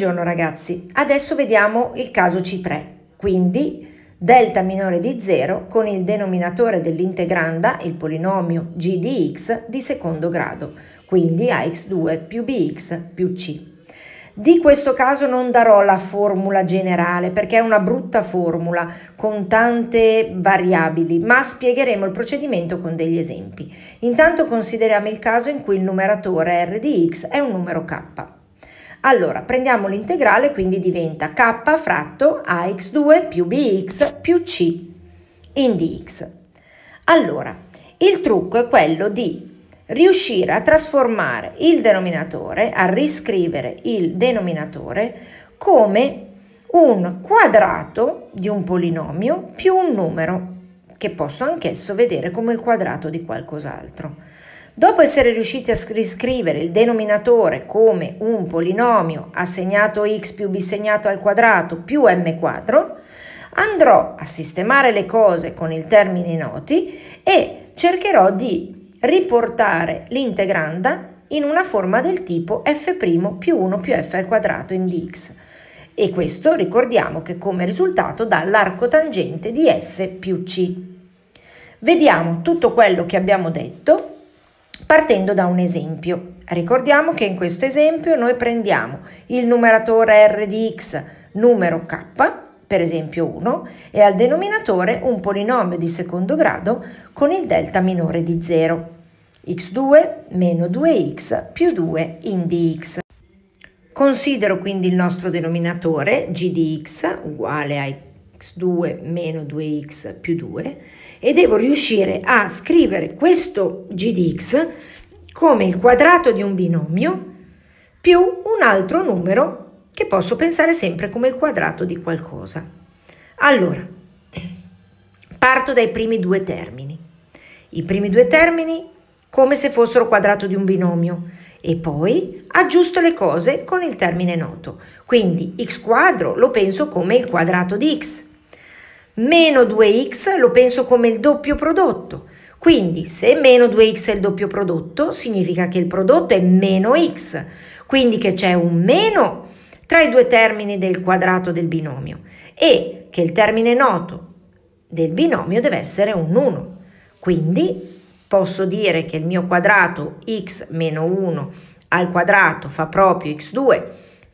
Buongiorno ragazzi, adesso vediamo il caso C3, quindi delta minore di 0 con il denominatore dell'integranda, il polinomio g di x di secondo grado, quindi ax2 più bx più c. Di questo caso non darò la formula generale perché è una brutta formula con tante variabili, ma spiegheremo il procedimento con degli esempi. Intanto consideriamo il caso in cui il numeratore r di x è un numero k. Allora, prendiamo l'integrale, quindi diventa k fratto ax2 più bx più c in dx. Allora, il trucco è quello di riuscire a trasformare il denominatore, a riscrivere il denominatore come un quadrato di un polinomio più un numero, che posso anch'esso vedere come il quadrato di qualcos'altro. Dopo essere riusciti a riscrivere il denominatore come un polinomio assegnato x più b segnato al quadrato più m quadro, andrò a sistemare le cose con il termine noti e cercherò di riportare l'integranda in una forma del tipo f' più 1 più f al quadrato in dx. E questo ricordiamo che come risultato dà l'arco tangente di f più c. Vediamo tutto quello che abbiamo detto partendo da un esempio. Ricordiamo che in questo esempio noi prendiamo il numeratore r di x numero k, per esempio 1, e al denominatore un polinomio di secondo grado con il delta minore di 0, x2 meno 2x più 2 in dx. Considero quindi il nostro denominatore g di x uguale a x2 meno 2x più 2 e devo riuscire a scrivere questo g di x come il quadrato di un binomio più un altro numero che posso pensare sempre come il quadrato di qualcosa. Allora, parto dai primi due termini. I primi due termini come se fossero quadrato di un binomio e poi aggiusto le cose con il termine noto. Quindi x quadro lo penso come il quadrato di x Meno 2x lo penso come il doppio prodotto. Quindi se meno 2x è il doppio prodotto, significa che il prodotto è meno x, quindi che c'è un meno tra i due termini del quadrato del binomio e che il termine noto del binomio deve essere un 1. Quindi posso dire che il mio quadrato x meno 1 al quadrato fa proprio x2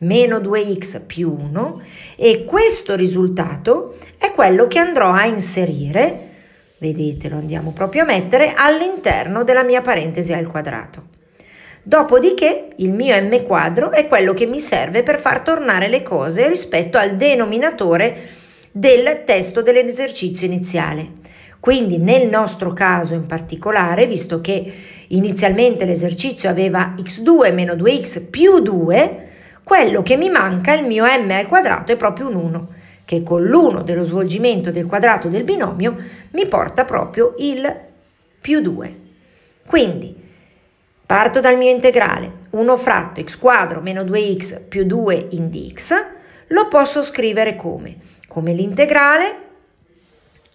meno 2x più 1 e questo risultato è quello che andrò a inserire, vedete lo andiamo proprio a mettere, all'interno della mia parentesi al quadrato. Dopodiché il mio m quadro è quello che mi serve per far tornare le cose rispetto al denominatore del testo dell'esercizio iniziale. Quindi nel nostro caso in particolare, visto che inizialmente l'esercizio aveva x2 meno 2x più 2, quello che mi manca, il mio m al quadrato, è proprio un 1, che con l'1 dello svolgimento del quadrato del binomio mi porta proprio il più 2. Quindi parto dal mio integrale 1 fratto x quadro meno 2x più 2 in dx, lo posso scrivere come? Come l'integrale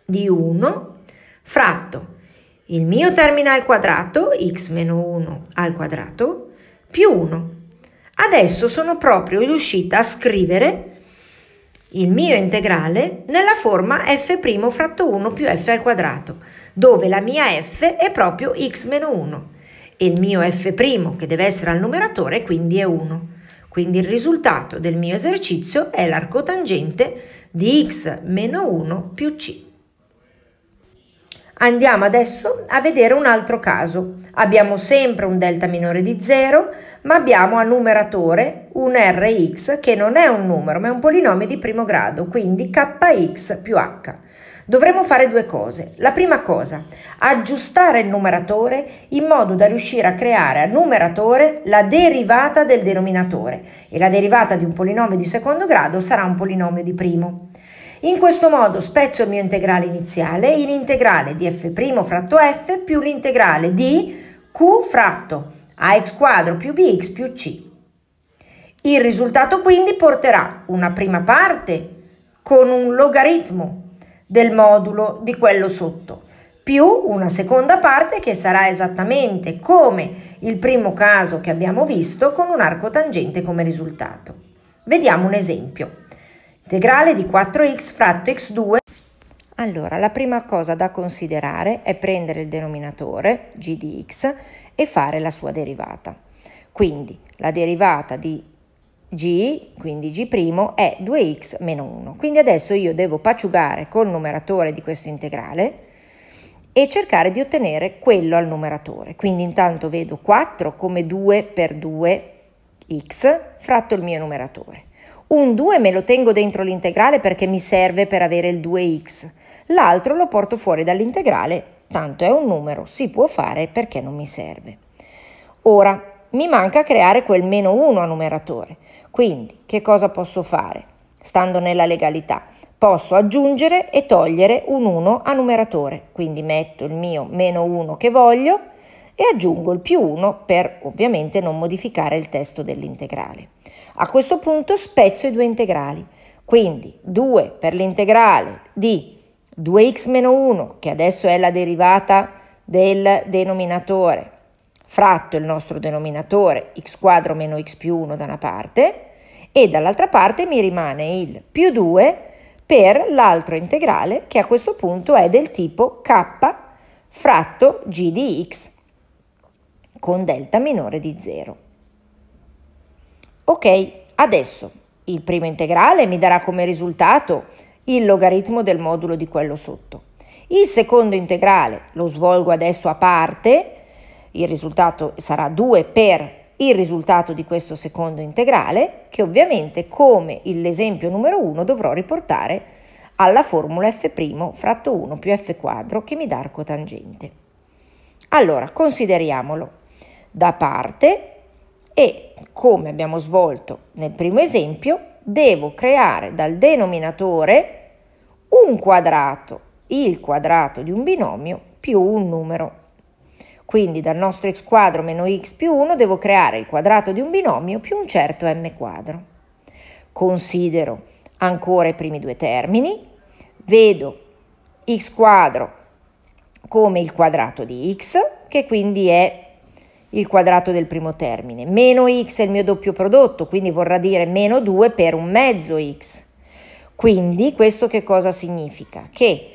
di 1 fratto il mio termine al quadrato, x meno 1 al quadrato, più 1 Adesso sono proprio riuscita a scrivere il mio integrale nella forma f' fratto 1 più f al quadrato, dove la mia f è proprio x meno 1 e il mio f' che deve essere al numeratore quindi è 1. Quindi il risultato del mio esercizio è l'arcotangente di x meno 1 più c. Andiamo adesso a vedere un altro caso. Abbiamo sempre un delta minore di 0, ma abbiamo a numeratore un Rx che non è un numero, ma è un polinomio di primo grado, quindi Kx più h. Dovremmo fare due cose. La prima cosa, aggiustare il numeratore in modo da riuscire a creare a numeratore la derivata del denominatore e la derivata di un polinomio di secondo grado sarà un polinomio di primo. In questo modo spezzo il mio integrale iniziale in integrale di f' fratto f più l'integrale di q fratto ax quadro più bx più c. Il risultato quindi porterà una prima parte con un logaritmo del modulo di quello sotto più una seconda parte che sarà esattamente come il primo caso che abbiamo visto con un arco tangente come risultato. Vediamo un esempio. Integrale di 4x fratto x2. Allora, la prima cosa da considerare è prendere il denominatore g di x e fare la sua derivata. Quindi la derivata di g, quindi g' è 2x meno 1. Quindi adesso io devo paciugare col numeratore di questo integrale e cercare di ottenere quello al numeratore. Quindi intanto vedo 4 come 2 per 2x fratto il mio numeratore. Un 2 me lo tengo dentro l'integrale perché mi serve per avere il 2x, l'altro lo porto fuori dall'integrale, tanto è un numero, si può fare perché non mi serve. Ora, mi manca creare quel meno 1 a numeratore, quindi che cosa posso fare? Stando nella legalità, posso aggiungere e togliere un 1 a numeratore, quindi metto il mio meno 1 che voglio, e aggiungo il più 1 per ovviamente non modificare il testo dell'integrale. A questo punto spezzo i due integrali, quindi 2 per l'integrale di 2x meno 1, che adesso è la derivata del denominatore, fratto il nostro denominatore x quadro meno x più 1 da una parte, e dall'altra parte mi rimane il più 2 per l'altro integrale che a questo punto è del tipo k fratto g di x con delta minore di 0. Ok, adesso il primo integrale mi darà come risultato il logaritmo del modulo di quello sotto. Il secondo integrale lo svolgo adesso a parte, il risultato sarà 2 per il risultato di questo secondo integrale, che ovviamente come l'esempio numero 1 dovrò riportare alla formula f' fratto 1 più f quadro che mi dà arco tangente. Allora, consideriamolo da parte e, come abbiamo svolto nel primo esempio, devo creare dal denominatore un quadrato, il quadrato di un binomio più un numero. Quindi dal nostro x quadro meno x più 1 devo creare il quadrato di un binomio più un certo m quadro. Considero ancora i primi due termini, vedo x quadro come il quadrato di x, che quindi è il quadrato del primo termine. Meno x è il mio doppio prodotto, quindi vorrà dire meno 2 per un mezzo x. Quindi questo che cosa significa? Che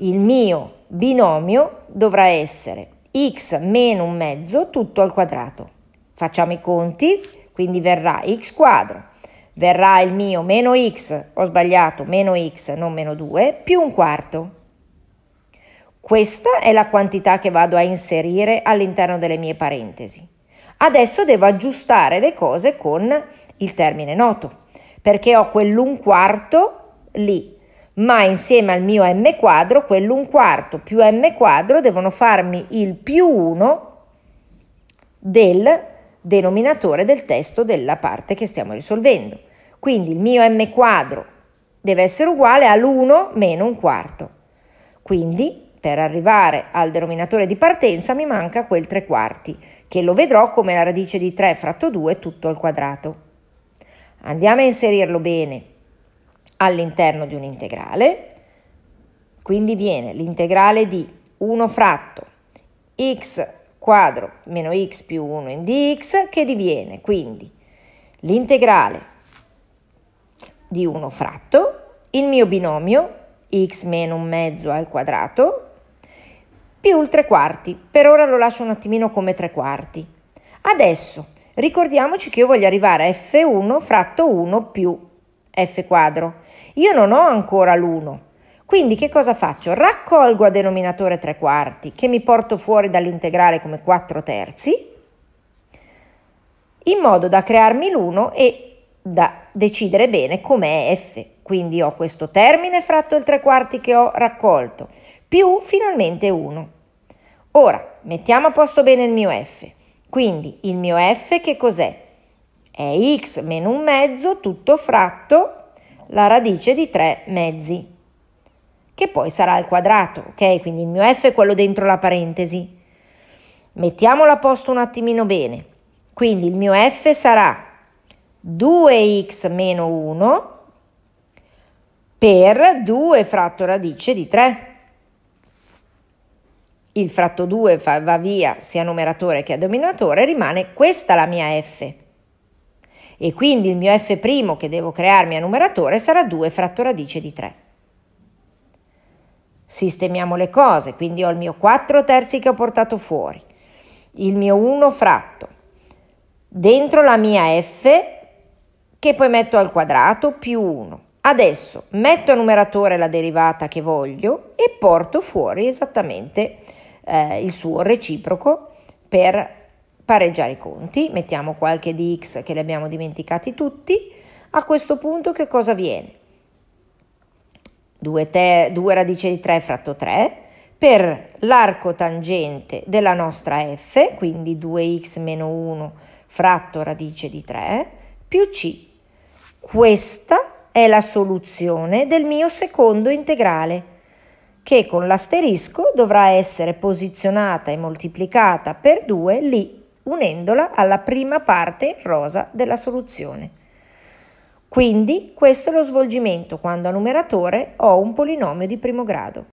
il mio binomio dovrà essere x meno un mezzo tutto al quadrato. Facciamo i conti, quindi verrà x quadro, verrà il mio meno x, ho sbagliato, meno x, non meno 2, più un quarto. Questa è la quantità che vado a inserire all'interno delle mie parentesi. Adesso devo aggiustare le cose con il termine noto, perché ho quell'un quarto lì, ma insieme al mio m quadro, quell'un quarto più m quadro devono farmi il più 1 del denominatore del testo della parte che stiamo risolvendo. Quindi il mio m quadro deve essere uguale all'1 meno un quarto. Quindi per arrivare al denominatore di partenza mi manca quel 3 quarti, che lo vedrò come la radice di 3 fratto 2 tutto al quadrato. Andiamo a inserirlo bene all'interno di un integrale, quindi viene l'integrale di 1 fratto x quadro meno x più 1 in dx che diviene quindi l'integrale di 1 fratto il mio binomio x meno un mezzo al quadrato più il tre quarti. Per ora lo lascio un attimino come tre quarti. Adesso ricordiamoci che io voglio arrivare a F1 fratto 1 più F quadro. Io non ho ancora l'1. Quindi che cosa faccio? Raccolgo a denominatore 3 quarti che mi porto fuori dall'integrale come 4 terzi in modo da crearmi l'1 e da decidere bene com'è f. Quindi ho questo termine fratto il 3 quarti che ho raccolto, più finalmente 1. Ora mettiamo a posto bene il mio f. Quindi il mio f che cos'è? È x meno un mezzo tutto fratto la radice di 3 mezzi, che poi sarà al quadrato, ok? Quindi il mio f è quello dentro la parentesi. Mettiamolo a posto un attimino bene. Quindi il mio f sarà 2x meno 1 per 2 fratto radice di 3 il fratto 2 va via sia numeratore che denominatore, rimane questa la mia f. E quindi il mio f' che devo crearmi a numeratore sarà 2 fratto radice di 3. Sistemiamo le cose, quindi ho il mio 4 terzi che ho portato fuori, il mio 1 fratto, dentro la mia f che poi metto al quadrato più 1. Adesso metto a numeratore la derivata che voglio e porto fuori esattamente eh, il suo reciproco per pareggiare i conti, mettiamo qualche di x che li abbiamo dimenticati tutti, a questo punto che cosa viene? 2 radice di 3 fratto 3 per l'arco tangente della nostra f, quindi 2x meno 1 fratto radice di 3, più c. Questa è la soluzione del mio secondo integrale che con l'asterisco dovrà essere posizionata e moltiplicata per 2 lì, unendola alla prima parte rosa della soluzione. Quindi questo è lo svolgimento quando a numeratore ho un polinomio di primo grado.